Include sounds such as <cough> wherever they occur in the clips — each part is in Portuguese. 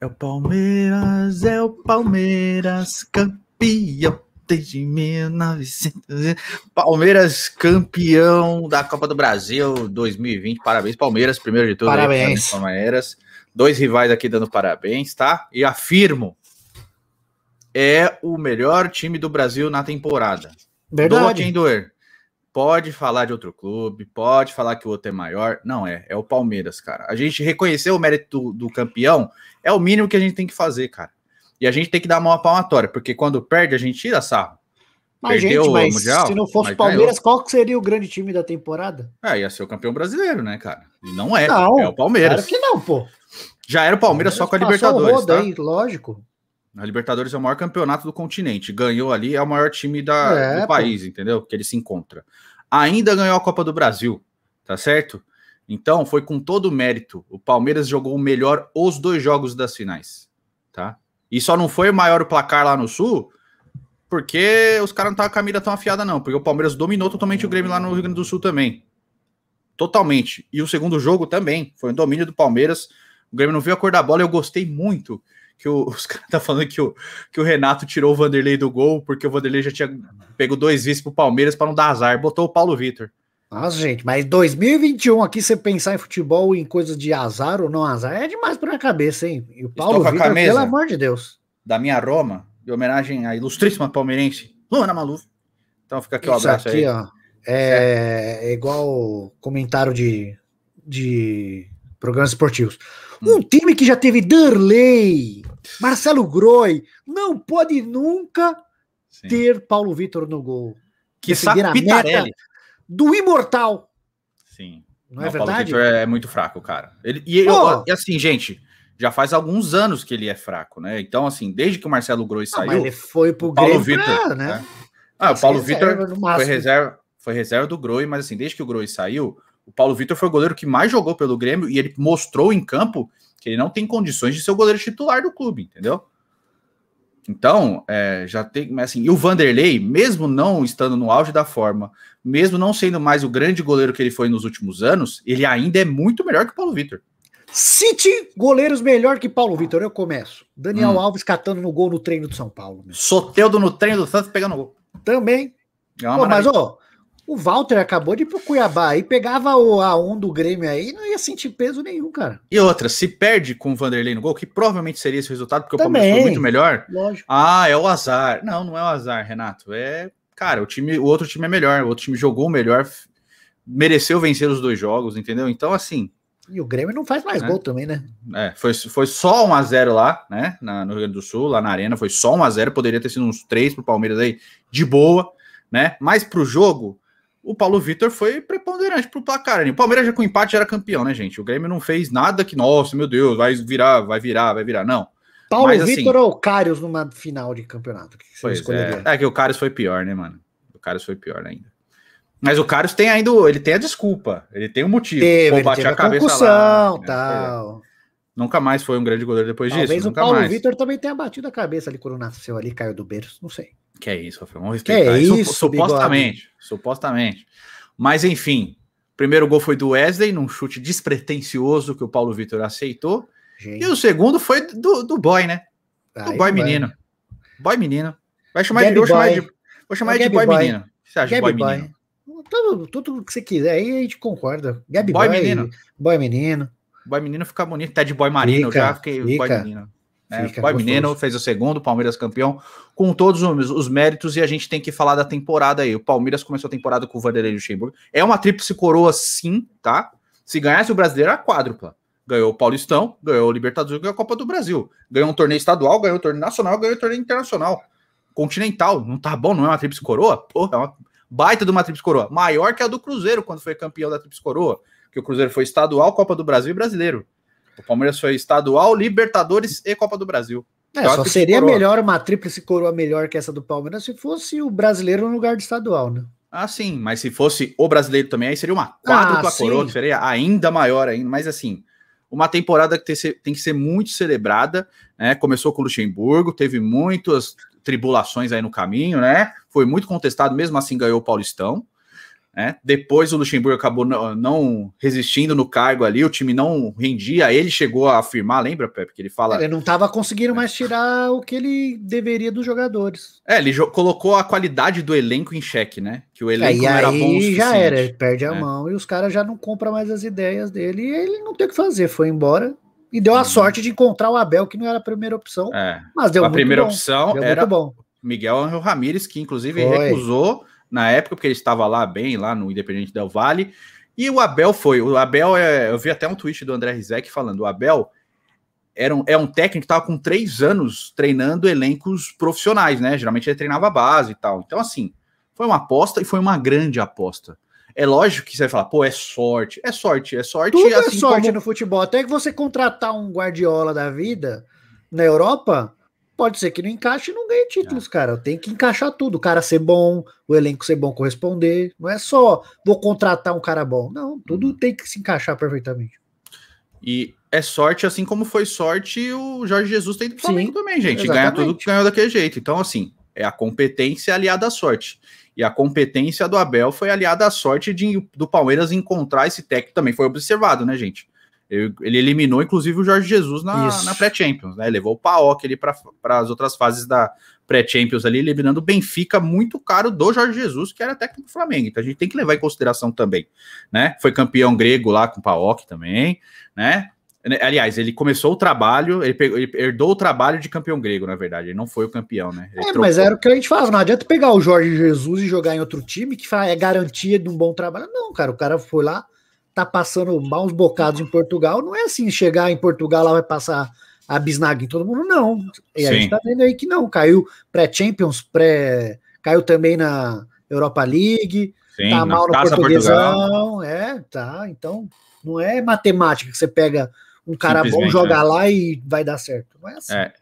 É o Palmeiras, é o Palmeiras, campeão desde 1900. Palmeiras campeão da Copa do Brasil 2020. Parabéns, Palmeiras, primeiro de tudo. Parabéns. Aí, Palmeiras. Dois rivais aqui dando parabéns, tá? E afirmo, é o melhor time do Brasil na temporada. Verdade. Doa quem doer pode falar de outro clube, pode falar que o outro é maior. Não é, é o Palmeiras, cara. A gente reconhecer o mérito do, do campeão é o mínimo que a gente tem que fazer, cara. E a gente tem que dar uma palmatória, porque quando perde, a gente tira sarro. Mas, Perdeu gente, mas mundial, se não fosse o Palmeiras, ganhou. qual que seria o grande time da temporada? É, ia ser o campeão brasileiro, né, cara? E não é, não, é o Palmeiras. Claro que não, pô. Já era o Palmeiras, Palmeiras só com a Libertadores. Roda, tá? aí, lógico. A Libertadores é o maior campeonato do continente. Ganhou ali, é o maior time da, é, do país, pô. entendeu? Que ele se encontra ainda ganhou a Copa do Brasil, tá certo? Então, foi com todo mérito. O Palmeiras jogou melhor os dois jogos das finais, tá? E só não foi maior o placar lá no Sul, porque os caras não estavam com a mira tão afiada, não. Porque o Palmeiras dominou totalmente o Grêmio lá no Rio Grande do Sul também. Totalmente. E o segundo jogo também. Foi um domínio do Palmeiras. O Grêmio não viu a cor da bola. Eu gostei muito que o, os caras tá falando que o, que o Renato tirou o Vanderlei do gol, porque o Vanderlei já tinha pego dois vices pro Palmeiras para não dar azar, botou o Paulo Vitor. Nossa, gente, mas 2021 aqui, você pensar em futebol, em coisas de azar ou não azar, é demais pra minha cabeça, hein? E o Paulo Vitor, pelo amor de Deus. Da minha Roma, de homenagem à ilustríssima palmeirense, Luana Maluf. Então fica aqui o um abraço aqui, aí. Ó, é, é, igual comentário de, de programas esportivos. Um hum. time que já teve Derlei, Marcelo Groi, não pode nunca Sim. ter Paulo Vitor no gol. Que a meta do imortal. Sim. Não, é não é verdade? Paulo Vitor é muito fraco, cara. Ele, e, assim, gente, já faz alguns anos que ele é fraco, né? Então, assim, desde que o Marcelo Groi ah, saiu. mas ele foi pro Paulo Grêmio, Vitor, ah, né? né? Ah, o Paulo é Vitor foi reserva, foi reserva do Groi, mas assim, desde que o Groi saiu, o Paulo Vitor foi o goleiro que mais jogou pelo Grêmio e ele mostrou em campo que ele não tem condições de ser o goleiro titular do clube, entendeu? Então, é, já tem. Assim, e o Vanderlei, mesmo não estando no auge da forma, mesmo não sendo mais o grande goleiro que ele foi nos últimos anos, ele ainda é muito melhor que o Paulo Vitor. Cite goleiros melhor que Paulo Vitor. Eu começo. Daniel hum. Alves catando no gol no treino do São Paulo. Soteudo no treino do Santos pegando gol. Também. É Pô, mas, ó, o Walter acabou de ir pro Cuiabá e pegava o A1 do Grêmio aí não ia sentir peso nenhum, cara. E outra, se perde com o Vanderlei no gol, que provavelmente seria esse resultado, porque Também, o Palmeiras foi muito melhor. Lógico. Ah, é o azar. Não, não é o azar, Renato. É, cara, o time, o outro time é melhor, o outro time jogou melhor, mereceu vencer os dois jogos, entendeu? Então, assim, e o Grêmio não faz mais né? gol também, né? É, foi, foi só 1x0 lá, né? Na, no Rio Grande do Sul, lá na Arena, foi só 1x0. Poderia ter sido uns 3 pro Palmeiras aí, de boa, né? Mas pro jogo, o Paulo Vitor foi preponderante pro placar. Né? O Palmeiras já com empate já era campeão, né, gente? O Grêmio não fez nada que, nossa, meu Deus, vai virar, vai virar, vai virar. Não. Paulo Mas, assim, Vitor assim, ou Carlos numa final de campeonato? Que pois é. é que o Carlos foi pior, né, mano? O Carlos foi pior ainda. Mas o Carlos tem ainda, ele tem a desculpa, ele tem um motivo. Teve, Pô, bate a, a cabeça lá. Né? Tal. Nunca mais foi um grande goleiro depois Talvez disso. Talvez o Paulo Vitor também tenha batido a cabeça ali quando nasceu ali, caiu do berço, não sei. Que é isso, Rafael. Vamos respeitar. Que é isso, supostamente. Bigode. Supostamente. Mas, enfim, primeiro gol foi do Wesley, num chute despretensioso que o Paulo Vitor aceitou. Gente. E o segundo foi do, do boy, né? Ai, do boy menino. Boy menino. Vai chamar Gabby de, boy. Chamar de, vou chamar de boy, boy, menino. O que você acha Gabby de boy, boy, menino? Tudo, tudo que você quiser, aí a gente concorda. Gabi boy, boy menino. Boy menino. Boy menino fica bonito, até de boy marino fica, já, fiquei fica. boy menino. Né? Fica Menino fez o segundo, Palmeiras campeão, com todos os, os, méritos, e a gente tem que falar da temporada aí. O Palmeiras começou a temporada com o Vanderlei Luxemburgo. É uma tríplice coroa, sim, tá? Se ganhasse o brasileiro, era é quádrupla. Ganhou o Paulistão, ganhou o Libertadores, ganhou a Copa do Brasil. Ganhou um torneio estadual, ganhou o um torneio nacional, ganhou o um torneio internacional. Continental, não tá bom, não é uma tríplice coroa? Porra, é uma baita de uma tríplice coroa. Maior que a do Cruzeiro, quando foi campeão da tríplice coroa. Que o Cruzeiro foi estadual, Copa do Brasil e brasileiro. O Palmeiras foi estadual, Libertadores e Copa do Brasil. É, só seria melhor uma tríplice coroa melhor que essa do Palmeiras se fosse o brasileiro no lugar de estadual, né? Ah, sim, mas se fosse o brasileiro também, aí seria uma quádrupla ah, coroa, seria ainda maior ainda, mas assim, uma temporada que tem que ser muito celebrada, né? Começou com o Luxemburgo, teve muitas tribulações aí no caminho, né? Foi muito contestado, mesmo assim ganhou o Paulistão, né? depois o Luxemburgo acabou não, resistindo no cargo ali, o time não rendia. Ele chegou a afirmar, lembra, Pepe, que ele fala. Ele não estava conseguindo mais tirar o que ele deveria dos jogadores. É, ele colocou a qualidade do elenco em xeque, né? Que o elenco é, e aí era bom. E já era, ele perde a é. mão e os caras já não compram mais as ideias dele. E ele não tem o que fazer, foi embora. E deu a uhum. sorte de encontrar o Abel, que não era a primeira opção, é. mas deu a primeira bom, opção era Miguel Angel Ramírez, que inclusive foi. recusou na época, porque ele estava lá bem, lá no Independente Del Vale. E o Abel foi. O Abel é. Eu vi até um tweet do André Rizek falando: o Abel era um, é um técnico que estava com três anos treinando elencos profissionais, né? Geralmente ele treinava base e tal. Então, assim, foi uma aposta e foi uma grande aposta. É lógico que você vai falar, pô, é sorte. É sorte, é sorte. Tudo é assim é sorte como... no futebol. Até que você contratar um Guardiola da vida na Europa, Pode ser que não encaixe e não ganhe títulos, é. cara. Tem que encaixar tudo. O cara ser bom, o elenco ser bom corresponder. Não é só vou contratar um cara bom. Não, tudo uhum. tem que se encaixar perfeitamente. E é sorte, assim como foi sorte o Jorge Jesus tem ido Flamengo Sim, também, gente. Ganhar tudo que ganhou daquele jeito. Então, assim, é a competência aliada à sorte. E a competência do Abel foi aliada à sorte de, do Palmeiras encontrar esse técnico também. Foi observado, né, gente? Ele eliminou, inclusive, o Jorge Jesus na, na pré-Champions, né? Levou o Paok ali para as outras fases da pré-Champions ali, eliminando o Benfica muito caro do Jorge Jesus, que era técnico do Flamengo. Então a gente tem que levar em consideração também, né? Foi campeão grego lá com o Paok também, né? né aliás, ele começou o trabalho, ele, pegou, ele, herdou o trabalho de campeão grego, na verdade. Ele não foi o campeão, né? Ele é, trocou. mas era o que a gente falava. Não adianta pegar o Jorge Jesus e jogar em outro time, que é garantia de um bom trabalho. Não, cara, o cara foi lá, tá passando maus bocados em Portugal, não é assim chegar em Portugal lá vai passar a bisnaga em todo mundo, não. E Sim. a gente tá vendo aí que não, caiu pré-Champions, pré caiu também na Europa League, Sim, tá mal no portuguesão, Portugal. é, tá, então não é matemática que você pega um cara bom, joga é. lá e vai dar certo, não é assim. É.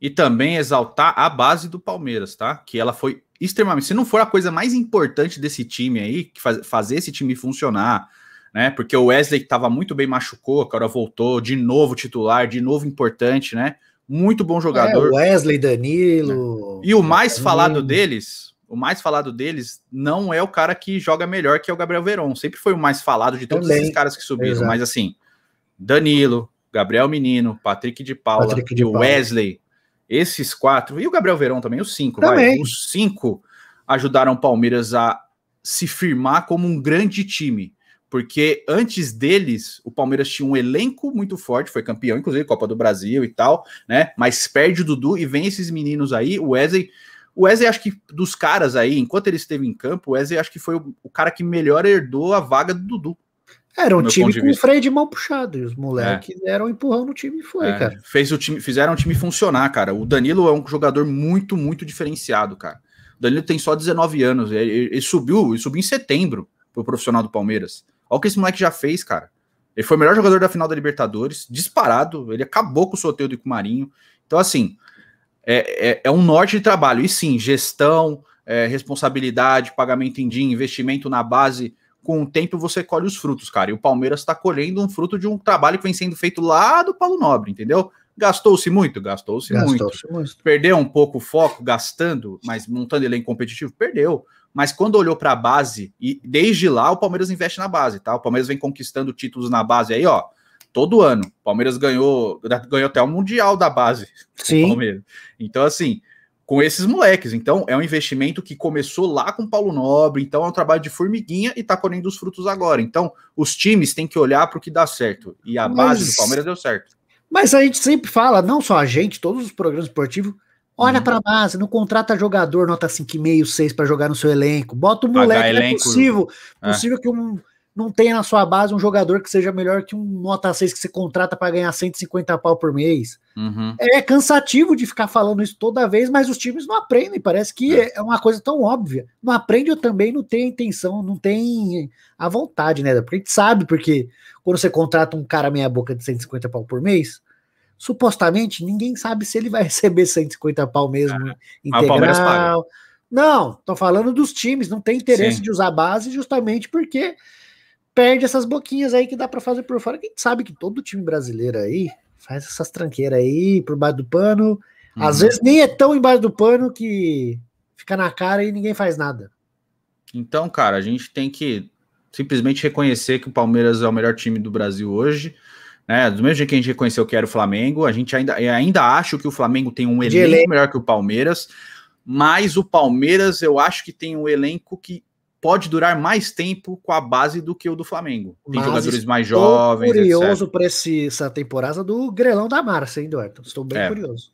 E também exaltar a base do Palmeiras, tá? Que ela foi extremamente. Se não for a coisa mais importante desse time aí, que faz, fazer esse time funcionar, né? Porque o Wesley estava muito bem machucou, agora voltou de novo titular, de novo importante, né? Muito bom jogador. É, Wesley, Danilo. Né? E o mais Danilo. falado deles, o mais falado deles não é o cara que joga melhor, que é o Gabriel Veron. Sempre foi o mais falado de todos Também. esses caras que subiram, Exato. mas assim, Danilo, Gabriel Menino, Patrick de Paula, Patrick de Wesley, Paulo. esses quatro, e o Gabriel Verão também, os cinco, também. Vai, os cinco ajudaram o Palmeiras a se firmar como um grande time porque antes deles o Palmeiras tinha um elenco muito forte, foi campeão, inclusive Copa do Brasil e tal, né? Mas perde o Dudu e vem esses meninos aí, o Wesley. O Wesley, acho que dos caras aí, enquanto ele esteve em campo, o Wesley acho que foi o, cara que melhor herdou a vaga do Dudu. Era um time com vista. freio de mão puxado, e os moleques é. deram um empurrão no time e foi, é. cara. Fez o time, fizeram o time funcionar, cara. O Danilo é um jogador muito, muito diferenciado, cara. O Danilo tem só 19 anos, ele, ele subiu, ele subiu em setembro pro profissional do Palmeiras. Olha o que esse moleque já fez, cara. Ele foi o melhor jogador da final da Libertadores, disparado. Ele acabou com o sorteio do Marinho. Então, assim, é, é, é, um norte de trabalho. E sim, gestão, é, responsabilidade, pagamento em dia, investimento na base. Com o tempo você colhe os frutos, cara. E o Palmeiras está colhendo um fruto de um trabalho que vem sendo feito lá do Paulo Nobre, entendeu? Gastou-se muito? Gastou-se Gastou muito. muito. Perdeu um pouco o foco gastando, mas montando elenco competitivo? Perdeu mas quando olhou para a base, e desde lá o Palmeiras investe na base, tá? O Palmeiras vem conquistando títulos na base aí, ó, todo ano. O Palmeiras ganhou, ganhou até o Mundial da base. <laughs> Sim. Palmeiras. Então, assim, com esses moleques. Então, é um investimento que começou lá com o Paulo Nobre, então é um trabalho de formiguinha e tá colhendo os frutos agora. Então, os times têm que olhar para o que dá certo. E a mas, base do Palmeiras deu certo. Mas a gente sempre fala, não só a gente, todos os programas esportivos, Olha uhum. para a base, não contrata jogador nota 5,5, 6 para jogar no seu elenco. Bota o um moleque, não é possível. É. Possível que um, não tenha na sua base um jogador que seja melhor que um nota 6 que você contrata para ganhar 150 pau por mês. Uhum. É cansativo de ficar falando isso toda vez, mas os times não aprendem. Parece que é, é uma coisa tão óbvia. Não aprende eu também, não tem a intenção, não tem a vontade, né? Porque a gente sabe, porque quando você contrata um cara meia boca de 150 pau por mês, supostamente ninguém sabe se ele vai <laughs> receber 150 pau mesmo ah, né? integral. Não, tô falando dos times, não tem interesse Sim. de usar base justamente porque perde essas boquinhas aí que dá para fazer por fora. Quem sabe que todo time brasileiro aí faz essas tranqueiras aí por baixo do pano. Às uhum. vezes nem é tão embaixo do pano que fica na cara e ninguém faz nada. Então, cara, a gente tem que simplesmente reconhecer que o Palmeiras é o melhor time do Brasil hoje. Né? Do mesmo jeito que a gente reconheceu que era o Flamengo, a gente ainda, ainda acho que o Flamengo tem um elenco, elenco melhor que o Palmeiras, mas o Palmeiras eu acho que tem um elenco que pode durar mais tempo com a base do que o do Flamengo. Tem mas jogadores mais jovens. curioso para essa temporada do Grelão da Márcia, hein, Duarte? Estou bem é. curioso.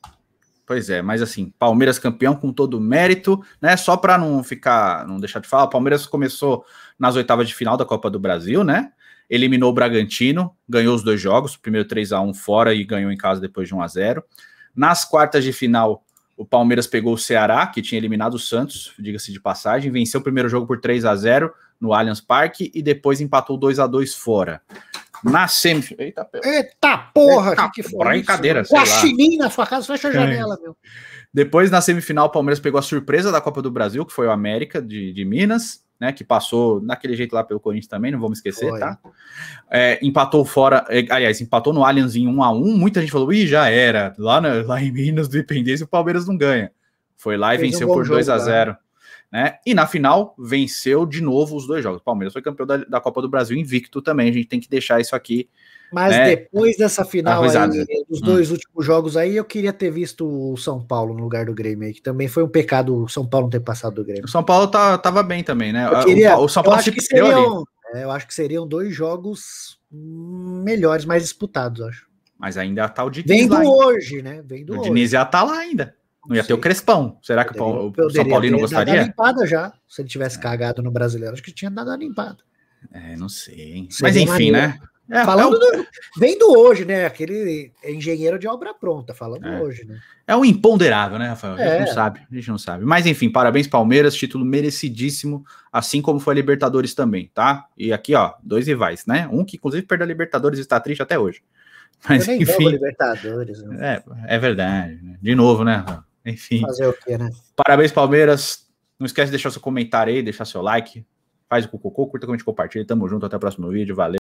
Pois é, mas assim, Palmeiras campeão com todo o mérito, né? Só para não ficar, não deixar de falar, o Palmeiras começou nas oitavas de final da Copa do Brasil, né? eliminou o Bragantino, ganhou os dois jogos, primeiro 3 a 1 fora e ganhou em casa depois de 1 a 0. Nas quartas de final, o Palmeiras pegou o Ceará, que tinha eliminado o Santos, diga-se de passagem, venceu o primeiro jogo por 3 a 0 no Allianz Parque e depois empatou 2 a 2 fora. Na semifinal. Eita, Eita, porra! Eita, que, foi? É brincadeira, sei lá. na sua casa, fecha a é. janela, é. meu. Depois, na semifinal, o Palmeiras pegou a surpresa da Copa do Brasil, que foi o América de, de Minas né? Que passou naquele jeito lá pelo Corinthians também, não vamos esquecer, Foi. tá? É, empatou fora, é, aliás, empatou no Allianz em 1 a 1 Muita gente falou, ih, já era. Lá, na, lá em Minas do Independência, o Palmeiras não ganha. Foi lá e Fez venceu um por 2 a 0 cara. Né? E na final venceu de novo os dois jogos. O Palmeiras foi campeão da, da, Copa do Brasil invicto também. A gente tem que deixar isso aqui. Mas né? depois dessa final aí, dos hum. dois hum. últimos jogos aí, eu queria ter visto o São Paulo no lugar do Grêmio aí, que também foi um pecado o São Paulo não ter passado do Grêmio. O São Paulo tá, tava bem também, né? Eu queria, o, o São Paulo se que seriam, ali. É, eu acho que seriam dois jogos melhores, mais disputados, acho. Mas ainda tá o Diniz. Vendo hoje, né? Vendo o hoje. Diniz já tá lá ainda. Não ia ter o Crespão. Será que poderia, o, São Paulino gostaria? Dado a limpada já. Se ele tivesse é. cagado no brasileiro, acho que tinha dado a limpada. É, não sei. Seria Mas enfim, maneiro. né? É, Falando é o... do, vendo hoje, né? Aquele engenheiro de obra pronta, falando é. hoje, né? É um imponderável, né, Rafael? A gente não é. sabe, a gente não sabe. Mas enfim, parabéns, Palmeiras, título merecidíssimo, assim como foi a Libertadores também, tá? E aqui, ó, dois rivais, né? Um que, inclusive, perdeu a Libertadores e está triste até hoje. Mas, enfim, Libertadores. Né? É, é verdade. Né? De novo, né, Rafael? Enfim. Fazer o quê, né? Parabéns, Palmeiras. Não esquece de deixar seu comentário aí, deixar seu like. Faz o cocô, curta, comente, compartilha. Tamo junto, até o próximo vídeo. Valeu.